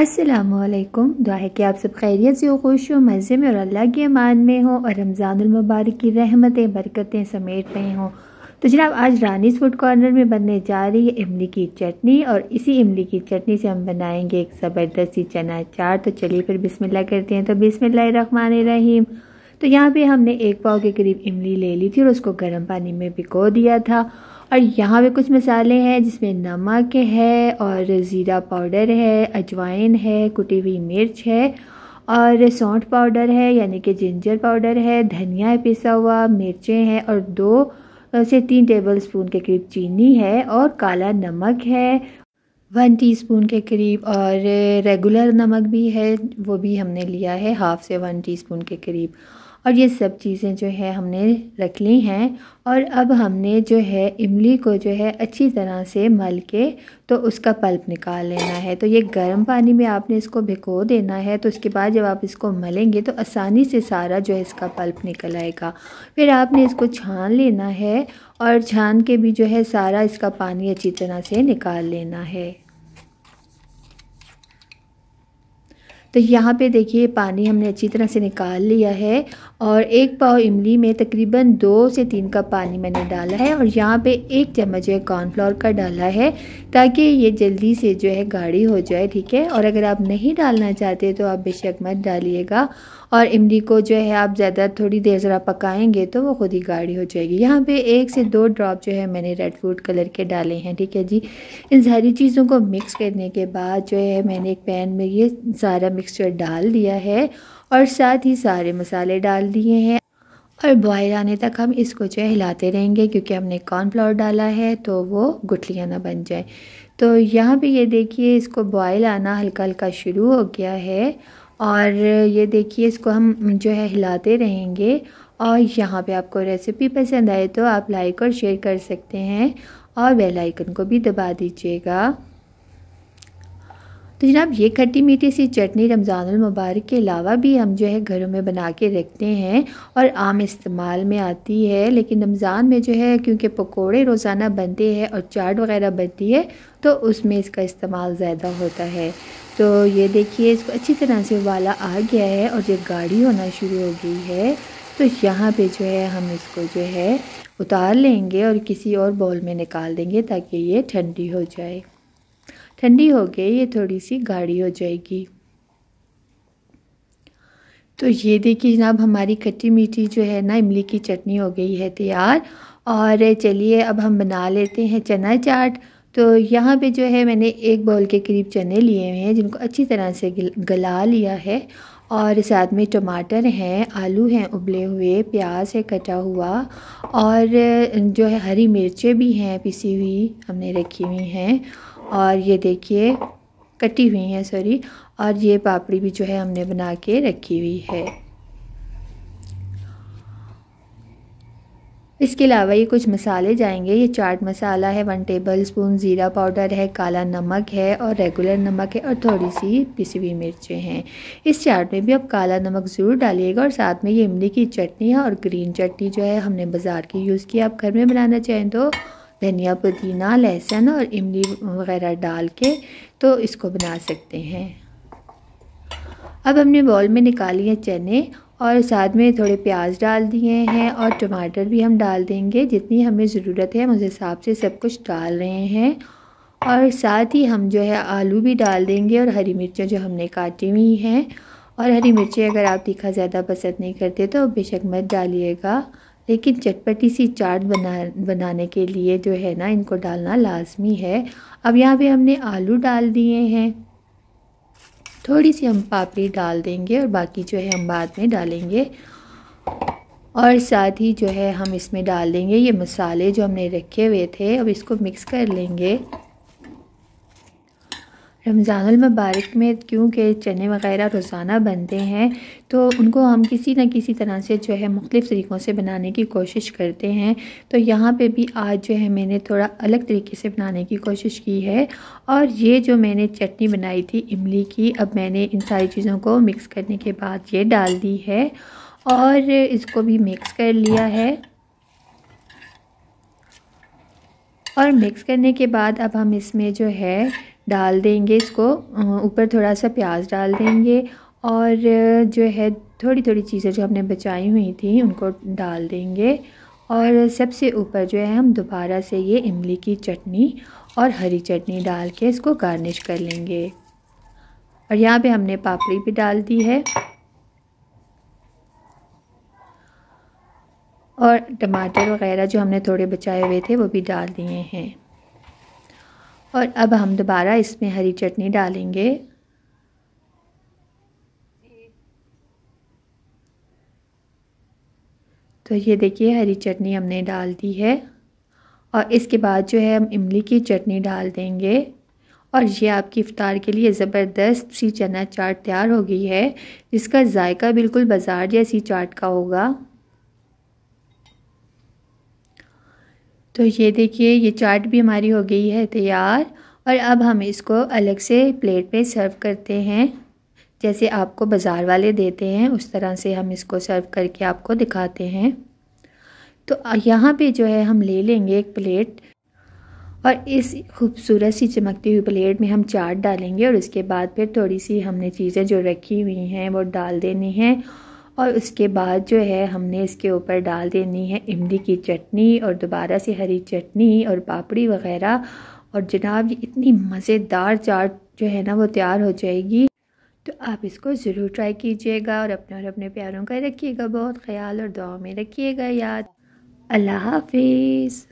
असलकुम दुआ है कि आप सब खैरियत से हो खुश हो मज़े में और अल्लाह के मान में हो और रमज़ानमबारक की रहमतें बरकतें समेट रहे हों तो जनाब आज रानीस फूड कॉर्नर में बनने जा रही है इमली की चटनी और इसी इमली की चटनी से हम बनाएंगे एक ज़बरदस्ती चना चार तो चलिए फिर बिस्मिल्लाह करते हैं तो बिस्मिल्लाहमान रहीम तो यहाँ पे हमने एक पाव के करीब इमली ले ली थी और उसको गर्म पानी में भिगो दिया था और यहाँ पे कुछ मसाले हैं जिसमें नमक है और ज़ीरा पाउडर है अजवाइन है कुटी हुई मिर्च है और सौंठ पाउडर है यानी कि जिंजर पाउडर है धनिया पिसा हुआ मिर्चें हैं और दो से तीन टेबल स्पून के करीब चीनी है और काला नमक है वन टीस्पून के करीब और रेगुलर नमक भी है वो भी हमने लिया है हाफ़ से वन टीस्पून के करीब और ये सब चीज़ें जो है हमने रख ली हैं और अब हमने जो है इमली को जो है अच्छी तरह से मल के तो उसका पल्प निकाल लेना है तो ये गर्म पानी में आपने इसको भिगो देना है तो उसके बाद जब आप इसको मलेंगे तो आसानी से सारा जो है इसका पल्प निकल आएगा फिर आपने इसको छान लेना है और छान के भी जो है सारा इसका पानी अच्छी तरह से निकाल लेना है तो यहाँ पे देखिए पानी हमने अच्छी तरह से निकाल लिया है और एक पाव इमली में तकरीबन दो से तीन कप पानी मैंने डाला है और यहाँ पे एक चम्मच जो है कॉर्नफ्लोर का डाला है ताकि ये जल्दी से जो है गाढ़ी हो जाए ठीक है और अगर आप नहीं डालना चाहते तो आप बेशक मत डालिएगा और इमली को जो है आप ज़्यादा थोड़ी देर ज़रा पकाएंगे तो वो ख़ुद ही गाढ़ी हो जाएगी यहाँ पे एक से दो ड्रॉप जो है मैंने रेड फूड कलर के डाले हैं ठीक है जी इन सारी चीज़ों को मिक्स करने के बाद जो है मैंने एक पैन में ये सारा मिक्सचर डाल दिया है और साथ ही सारे मसाले डाल दिए हैं और बॉयल आने तक हम इसको जो है हिलाते रहेंगे क्योंकि हमने कॉर्नफ्लावर डाला है तो वो गुठलियाँ ना बन जाए तो यहाँ पे ये देखिए इसको बॉयल आना हल्का हल्का शुरू हो गया है और ये देखिए इसको हम जो है हिलाते रहेंगे और यहाँ पे आपको रेसिपी पसंद आए तो आप लाइक और शेयर कर सकते हैं और बेल आइकन को भी दबा दीजिएगा तो जनाब ये खट्टी मीठी सी चटनी रमज़ान मुबारक के अलावा भी हम जो है घरों में बना के रखते हैं और आम इस्तेमाल में आती है लेकिन रमज़ान में जो है क्योंकि पकोड़े रोज़ाना बनते हैं और चाट वगैरह बनती है तो उसमें इसका इस्तेमाल ज़्यादा होता है तो ये देखिए इसको अच्छी तरह से उबाला आ गया है और जब गाढ़ी होना शुरू हो गई है तो यहाँ पे जो है हम इसको जो है उतार लेंगे और किसी और बॉल में निकाल देंगे ताकि ये ठंडी हो जाए ठंडी हो गई ये थोड़ी सी गाढ़ी हो जाएगी तो ये देखिए जनाब हमारी खट्टी मीठी जो है ना इमली की चटनी हो गई है तैयार और चलिए अब हम बना लेते हैं चना चाट तो यहाँ पे जो है मैंने एक बॉल के करीब चने लिए हुए हैं जिनको अच्छी तरह से गला लिया है और साथ में टमाटर हैं आलू हैं उबले हुए प्याज है कटा हुआ और जो है हरी मिर्चें भी हैं पिसी हुई हमने रखी हुई हैं और ये देखिए कटी हुई हैं सॉरी और ये पापड़ी भी जो है हमने बना के रखी हुई है इसके अलावा ये कुछ मसाले जाएंगे ये चाट मसाला है वन टेबल स्पून ज़ीरा पाउडर है काला नमक है और रेगुलर नमक है और थोड़ी सी पिसी हुई मिर्चें हैं इस चाट में भी आप काला नमक ज़रूर डालिएगा और साथ में ये इमली की चटनी है और ग्रीन चटनी जो है हमने बाज़ार की यूज़ की आप घर में बनाना चाहें तो धनिया पुदीना लहसुन और इमली वगैरह डाल के तो इसको बना सकते हैं अब हमने बॉल में निकाली है चने और साथ में थोड़े प्याज डाल दिए हैं और टमाटर भी हम डाल देंगे जितनी हमें ज़रूरत है हम उस हिसाब से सब कुछ डाल रहे हैं और साथ ही हम जो है आलू भी डाल देंगे और हरी मिर्चें जो हमने काटी हुई हैं और हरी मिर्चें अगर आप तीखा ज़्यादा पसंद नहीं करते तो बेशक मत डालिएगा लेकिन चटपटी सी चाट बना बनाने के लिए जो है ना इनको डालना लाजमी है अब यहाँ पे हमने आलू डाल दिए हैं थोड़ी सी हम पापड़ी डाल देंगे और बाकी जो है हम बाद में डालेंगे और साथ ही जो है हम इसमें डाल देंगे ये मसाले जो हमने रखे हुए थे अब इसको मिक्स कर लेंगे रमज़ानमबारक में क्योंकि चने वग़ैरह रोज़ाना बनते हैं तो उनको हम किसी न किसी तरह से जो है मुख्तलिफ़ तरीक़ों से बनाने की कोशिश करते हैं तो यहाँ पे भी आज जो है मैंने थोड़ा अलग तरीके से बनाने की कोशिश की है और ये जो मैंने चटनी बनाई थी इमली की अब मैंने इन सारी चीज़ों को मिक्स करने के बाद ये डाल दी है और इसको भी मिक्स कर लिया है और मिक्स करने के बाद अब हम इसमें जो है डाल देंगे इसको ऊपर थोड़ा सा प्याज डाल देंगे और जो है थोड़ी थोड़ी चीज़ें जो हमने बचाई हुई थी उनको डाल देंगे और सबसे ऊपर जो है हम दोबारा से ये इमली की चटनी और हरी चटनी डाल के इसको गार्निश कर लेंगे और यहाँ पे हमने पापड़ी भी डाल दी है और टमाटर वगैरह जो हमने थोड़े बचाए हुए थे वो भी डाल दिए हैं और अब हम दोबारा इसमें हरी चटनी डालेंगे तो ये देखिए हरी चटनी हमने डाल दी है और इसके बाद जो है हम इमली की चटनी डाल देंगे और ये आपकी इफ़ार के लिए ज़बरदस्त सी चना चाट तैयार हो गई है जिसका जायका बिल्कुल बाज़ार जैसी चाट का होगा तो ये देखिए ये चाट भी हमारी हो गई है तैयार और अब हम इसको अलग से प्लेट पे सर्व करते हैं जैसे आपको बाज़ार वाले देते हैं उस तरह से हम इसको सर्व करके आपको दिखाते हैं तो यहाँ पे जो है हम ले लेंगे एक प्लेट और इस खूबसूरत सी चमकती हुई प्लेट में हम चाट डालेंगे और उसके बाद फिर थोड़ी सी हमने चीज़ें जो रखी हुई हैं वो डाल देनी हैं और उसके बाद जो है हमने इसके ऊपर डाल देनी है इमली की चटनी और दोबारा से हरी चटनी और पापड़ी वगैरह और जनाब ये इतनी मज़ेदार चाट जो है ना वो तैयार हो जाएगी तो आप इसको ज़रूर ट्राई कीजिएगा और अपने और अपने प्यारों का रखिएगा बहुत ख्याल और दुआ में रखिएगा याद अल्लाह हाफिज़